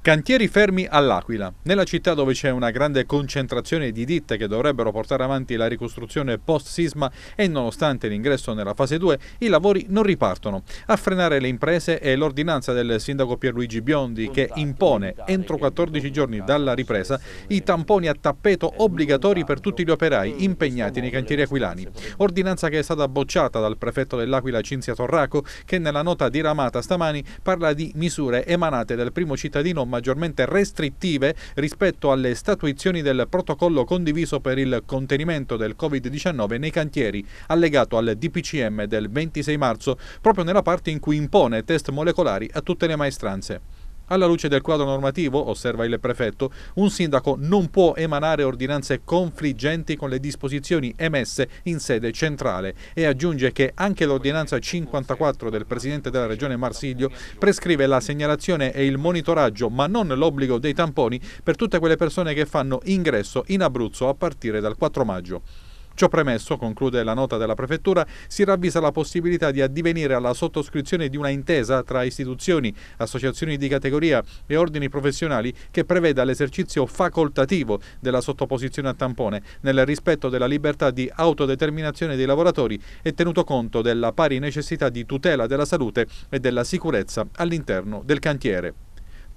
Cantieri fermi all'Aquila. Nella città dove c'è una grande concentrazione di ditte che dovrebbero portare avanti la ricostruzione post-sisma e nonostante l'ingresso nella fase 2, i lavori non ripartono. A frenare le imprese è l'ordinanza del sindaco Pierluigi Biondi che impone, entro 14 giorni dalla ripresa, i tamponi a tappeto obbligatori per tutti gli operai impegnati nei cantieri aquilani. Ordinanza che è stata bocciata dal prefetto dell'Aquila Cinzia Torraco che nella nota diramata stamani parla di misure emanate dal primo cittadino maggiormente restrittive rispetto alle statuizioni del protocollo condiviso per il contenimento del Covid-19 nei cantieri, allegato al DPCM del 26 marzo, proprio nella parte in cui impone test molecolari a tutte le maestranze. Alla luce del quadro normativo, osserva il prefetto, un sindaco non può emanare ordinanze confliggenti con le disposizioni emesse in sede centrale e aggiunge che anche l'ordinanza 54 del presidente della regione Marsiglio prescrive la segnalazione e il monitoraggio, ma non l'obbligo dei tamponi per tutte quelle persone che fanno ingresso in Abruzzo a partire dal 4 maggio. Ciò premesso, conclude la nota della Prefettura, si ravvisa la possibilità di addivenire alla sottoscrizione di una intesa tra istituzioni, associazioni di categoria e ordini professionali che preveda l'esercizio facoltativo della sottoposizione a tampone nel rispetto della libertà di autodeterminazione dei lavoratori e tenuto conto della pari necessità di tutela della salute e della sicurezza all'interno del cantiere.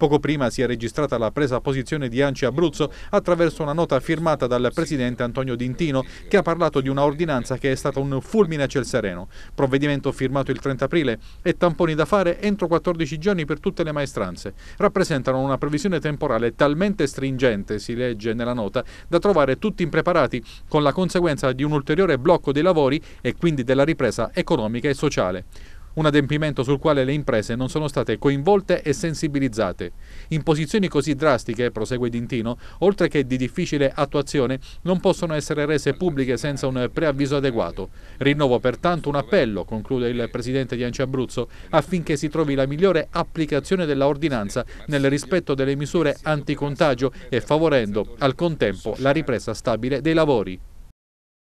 Poco prima si è registrata la presa posizione di Anci Abruzzo attraverso una nota firmata dal presidente Antonio Dintino che ha parlato di una ordinanza che è stata un fulmine a ciel sereno. Provvedimento firmato il 30 aprile e tamponi da fare entro 14 giorni per tutte le maestranze. Rappresentano una previsione temporale talmente stringente, si legge nella nota, da trovare tutti impreparati con la conseguenza di un ulteriore blocco dei lavori e quindi della ripresa economica e sociale un adempimento sul quale le imprese non sono state coinvolte e sensibilizzate. In posizioni così drastiche, prosegue Dintino, oltre che di difficile attuazione, non possono essere rese pubbliche senza un preavviso adeguato. Rinnovo pertanto un appello, conclude il Presidente di Ancia Abruzzo, affinché si trovi la migliore applicazione dell'ordinanza nel rispetto delle misure anticontagio e favorendo al contempo la ripresa stabile dei lavori.